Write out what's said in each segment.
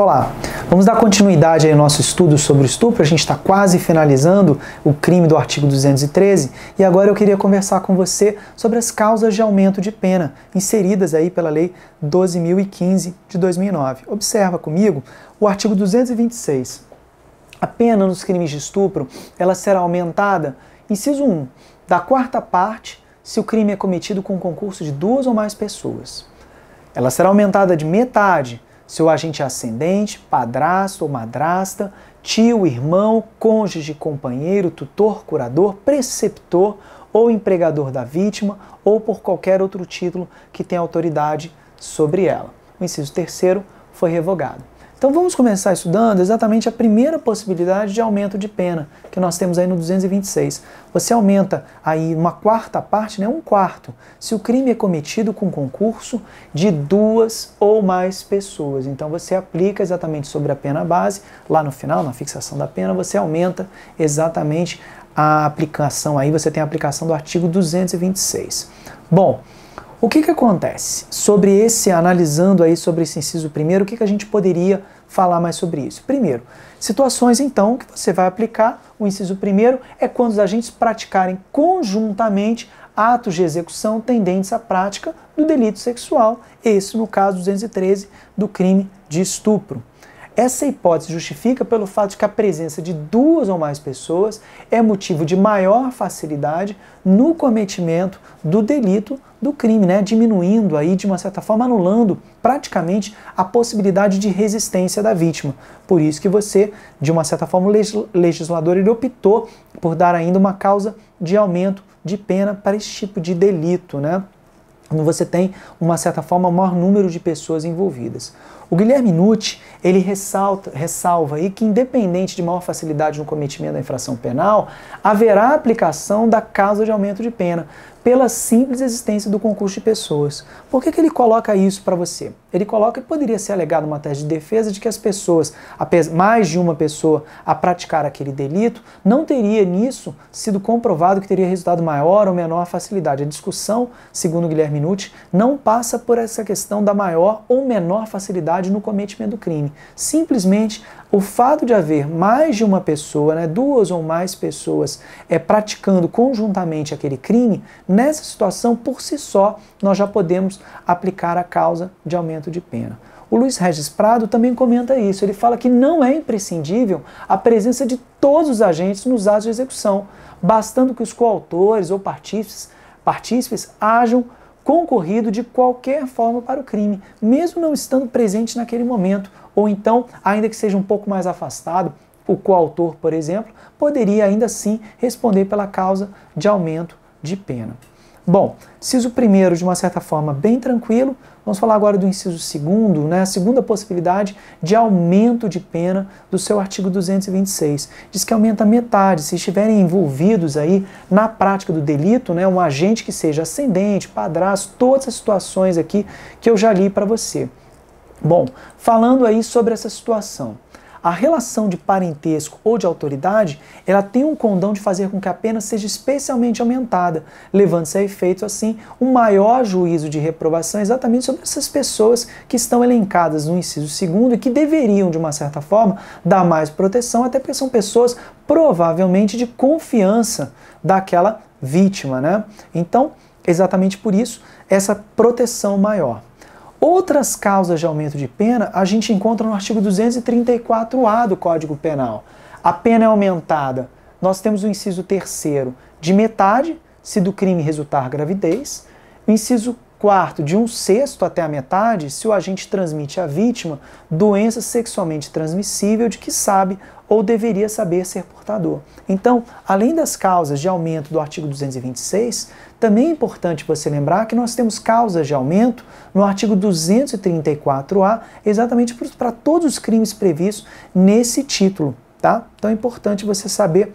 Olá, vamos dar continuidade ao nosso estudo sobre o estupro. A gente está quase finalizando o crime do artigo 213 e agora eu queria conversar com você sobre as causas de aumento de pena inseridas aí pela Lei 12.015 de 2009. Observa comigo o artigo 226. A pena nos crimes de estupro ela será aumentada, inciso 1, da quarta parte se o crime é cometido com o concurso de duas ou mais pessoas. Ela será aumentada de metade seu agente ascendente, padrasto ou madrasta, tio, irmão, cônjuge, companheiro, tutor, curador, preceptor ou empregador da vítima ou por qualquer outro título que tenha autoridade sobre ela. O inciso terceiro foi revogado. Então vamos começar estudando exatamente a primeira possibilidade de aumento de pena, que nós temos aí no 226. Você aumenta aí uma quarta parte, né, um quarto, se o crime é cometido com concurso de duas ou mais pessoas. Então você aplica exatamente sobre a pena base, lá no final, na fixação da pena, você aumenta exatamente a aplicação aí, você tem a aplicação do artigo 226. Bom, o que, que acontece sobre esse, analisando aí sobre esse inciso primeiro, o que, que a gente poderia falar mais sobre isso? Primeiro, situações então que você vai aplicar o inciso primeiro é quando os agentes praticarem conjuntamente atos de execução tendentes à prática do delito sexual, esse no caso 213 do crime de estupro. Essa hipótese justifica pelo fato de que a presença de duas ou mais pessoas é motivo de maior facilidade no cometimento do delito do crime, né? diminuindo aí, de uma certa forma, anulando praticamente a possibilidade de resistência da vítima. Por isso que você, de uma certa forma, o legislador ele optou por dar ainda uma causa de aumento de pena para esse tipo de delito. Né? quando você tem uma certa forma maior número de pessoas envolvidas. O Guilherme Nucci, ele ressalta, ressalva aí que independente de maior facilidade no cometimento da infração penal, haverá aplicação da causa de aumento de pena pela simples existência do concurso de pessoas. Por que, que ele coloca isso para você? Ele coloca que poderia ser alegado uma tese de defesa de que as pessoas, mais de uma pessoa, a praticar aquele delito, não teria nisso sido comprovado que teria resultado maior ou menor facilidade. A discussão, segundo Guilherme Nucci, não passa por essa questão da maior ou menor facilidade no cometimento do crime. Simplesmente o fato de haver mais de uma pessoa, né, duas ou mais pessoas, é, praticando conjuntamente aquele crime, nessa situação, por si só, nós já podemos aplicar a causa de aumento cumprimento de pena. O Luiz Regis Prado também comenta isso. Ele fala que não é imprescindível a presença de todos os agentes nos atos de execução, bastando que os coautores ou partícipes, partícipes hajam concorrido de qualquer forma para o crime, mesmo não estando presente naquele momento, ou então, ainda que seja um pouco mais afastado, o coautor, por exemplo, poderia ainda assim responder pela causa de aumento de pena. Bom, inciso primeiro, de uma certa forma, bem tranquilo. Vamos falar agora do inciso segundo, né? A segunda possibilidade de aumento de pena do seu artigo 226. Diz que aumenta metade se estiverem envolvidos aí na prática do delito, né? Um agente que seja ascendente, padrasto, todas as situações aqui que eu já li para você. Bom, falando aí sobre essa situação a relação de parentesco ou de autoridade, ela tem um condão de fazer com que a pena seja especialmente aumentada, levando-se a efeito, assim, um maior juízo de reprovação exatamente sobre essas pessoas que estão elencadas no inciso segundo e que deveriam, de uma certa forma, dar mais proteção, até porque são pessoas provavelmente de confiança daquela vítima, né? Então, exatamente por isso, essa proteção maior. Outras causas de aumento de pena a gente encontra no artigo 234A do Código Penal. A pena é aumentada. Nós temos o inciso terceiro de metade, se do crime resultar gravidez. O inciso quarto de um sexto até a metade, se o agente transmite à vítima doença sexualmente transmissível de que sabe ou deveria saber ser portador. Então, além das causas de aumento do artigo 226, também é importante você lembrar que nós temos causas de aumento no artigo 234A, exatamente para todos os crimes previstos nesse título, tá? Então é importante você saber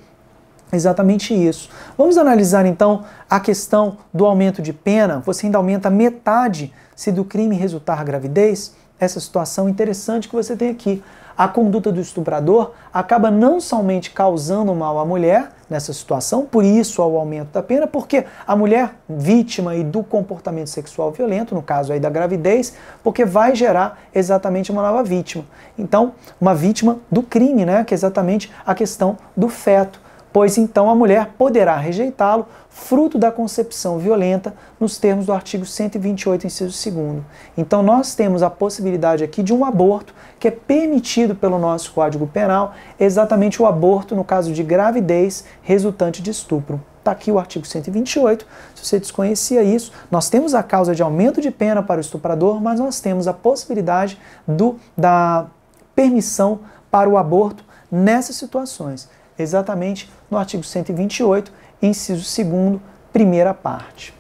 Exatamente isso. Vamos analisar então a questão do aumento de pena. Você ainda aumenta metade se do crime resultar gravidez? essa situação interessante que você tem aqui. A conduta do estuprador acaba não somente causando mal à mulher nessa situação, por isso ao aumento da pena, porque a mulher vítima do comportamento sexual violento, no caso aí da gravidez, porque vai gerar exatamente uma nova vítima. Então, uma vítima do crime, né, que é exatamente a questão do feto pois então a mulher poderá rejeitá-lo, fruto da concepção violenta, nos termos do artigo 128, inciso 2. Então nós temos a possibilidade aqui de um aborto que é permitido pelo nosso Código Penal, exatamente o aborto no caso de gravidez resultante de estupro. Está aqui o artigo 128. Se você desconhecia isso, nós temos a causa de aumento de pena para o estuprador, mas nós temos a possibilidade do, da permissão para o aborto nessas situações exatamente no artigo 128, inciso 2, primeira parte.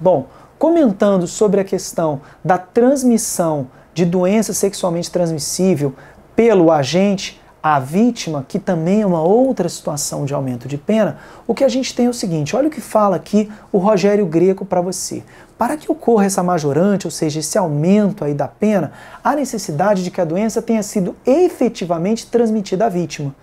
Bom, comentando sobre a questão da transmissão de doença sexualmente transmissível pelo agente à vítima, que também é uma outra situação de aumento de pena, o que a gente tem é o seguinte: olha o que fala aqui o Rogério Greco para você. Para que ocorra essa majorante, ou seja, esse aumento aí da pena, há necessidade de que a doença tenha sido efetivamente transmitida à vítima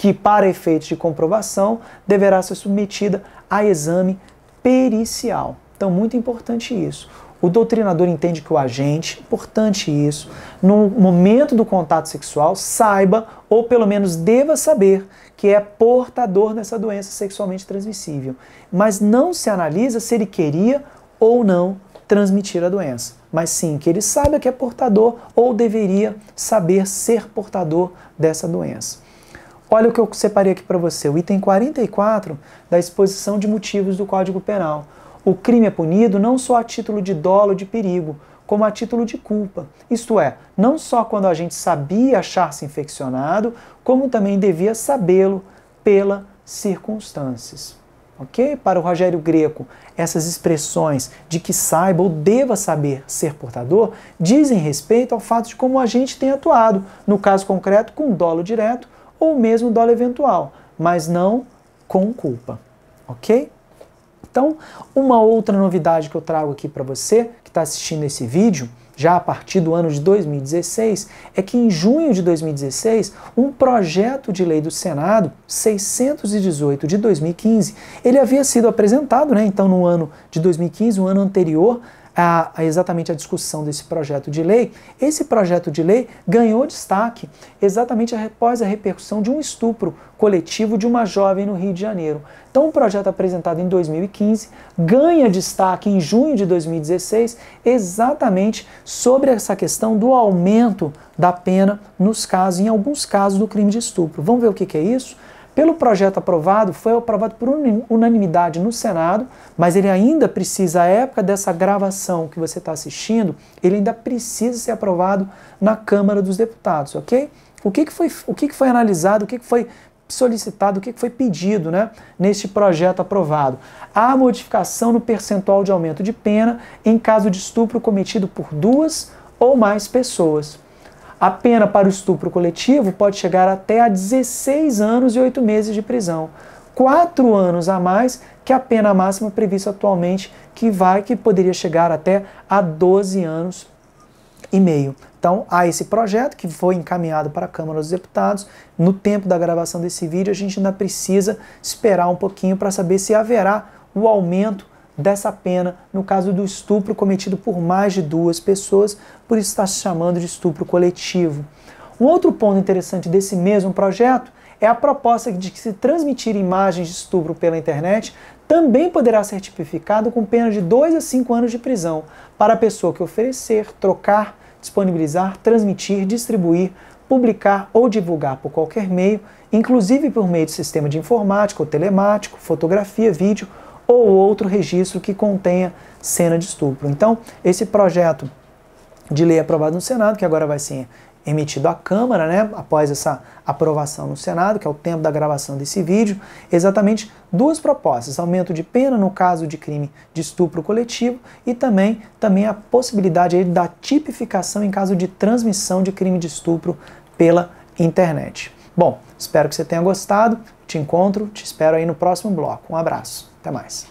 que, para efeito de comprovação, deverá ser submetida a exame pericial. Então, muito importante isso. O doutrinador entende que o agente, importante isso, no momento do contato sexual, saiba ou pelo menos deva saber que é portador dessa doença sexualmente transmissível. Mas não se analisa se ele queria ou não transmitir a doença, mas sim que ele saiba que é portador ou deveria saber ser portador dessa doença. Olha o que eu separei aqui para você, o item 44 da exposição de motivos do Código Penal. O crime é punido não só a título de dolo de perigo, como a título de culpa. Isto é, não só quando a gente sabia achar-se infeccionado, como também devia sabê-lo pelas circunstâncias. Ok? Para o Rogério Greco, essas expressões de que saiba ou deva saber ser portador dizem respeito ao fato de como a gente tem atuado, no caso concreto, com dolo direto ou mesmo dólar eventual, mas não com culpa, ok? Então, uma outra novidade que eu trago aqui para você que está assistindo esse vídeo, já a partir do ano de 2016, é que em junho de 2016, um projeto de lei do Senado, 618 de 2015, ele havia sido apresentado, né, então no ano de 2015, o um ano anterior, a, a exatamente a discussão desse projeto de lei, esse projeto de lei ganhou destaque exatamente após a repercussão de um estupro coletivo de uma jovem no Rio de Janeiro. Então, o um projeto apresentado em 2015 ganha destaque em junho de 2016 exatamente sobre essa questão do aumento da pena nos casos, em alguns casos, do crime de estupro. Vamos ver o que, que é isso? pelo projeto aprovado, foi aprovado por unanimidade no Senado, mas ele ainda precisa, à época dessa gravação que você está assistindo, ele ainda precisa ser aprovado na Câmara dos Deputados, ok? O que, que, foi, o que, que foi analisado, o que, que foi solicitado, o que foi pedido né, neste projeto aprovado. A modificação no percentual de aumento de pena em caso de estupro cometido por duas ou mais pessoas. A pena para o estupro coletivo pode chegar até a 16 anos e 8 meses de prisão, 4 anos a mais que a pena máxima prevista atualmente, que vai que poderia chegar até a 12 anos e meio. Então, há esse projeto que foi encaminhado para a Câmara dos Deputados. No tempo da gravação desse vídeo, a gente ainda precisa esperar um pouquinho para saber se haverá o aumento dessa pena no caso do estupro cometido por mais de duas pessoas, por isso está se chamando de estupro coletivo. Um outro ponto interessante desse mesmo projeto é a proposta de que se transmitir imagens de estupro pela internet também poderá ser tipificado com pena de 2 a 5 anos de prisão para a pessoa que oferecer, trocar, disponibilizar, transmitir, distribuir, publicar ou divulgar por qualquer meio, inclusive por meio de sistema de informática ou telemático, fotografia, vídeo ou outro registro que contenha cena de estupro. Então, esse projeto de lei aprovado no Senado, que agora vai ser emitido à Câmara, né, após essa aprovação no Senado, que é o tempo da gravação desse vídeo, exatamente duas propostas: aumento de pena no caso de crime de estupro coletivo e também, também a possibilidade da tipificação em caso de transmissão de crime de estupro pela internet. Bom, espero que você tenha gostado. Te encontro, te espero aí no próximo bloco. Um abraço. Até mais.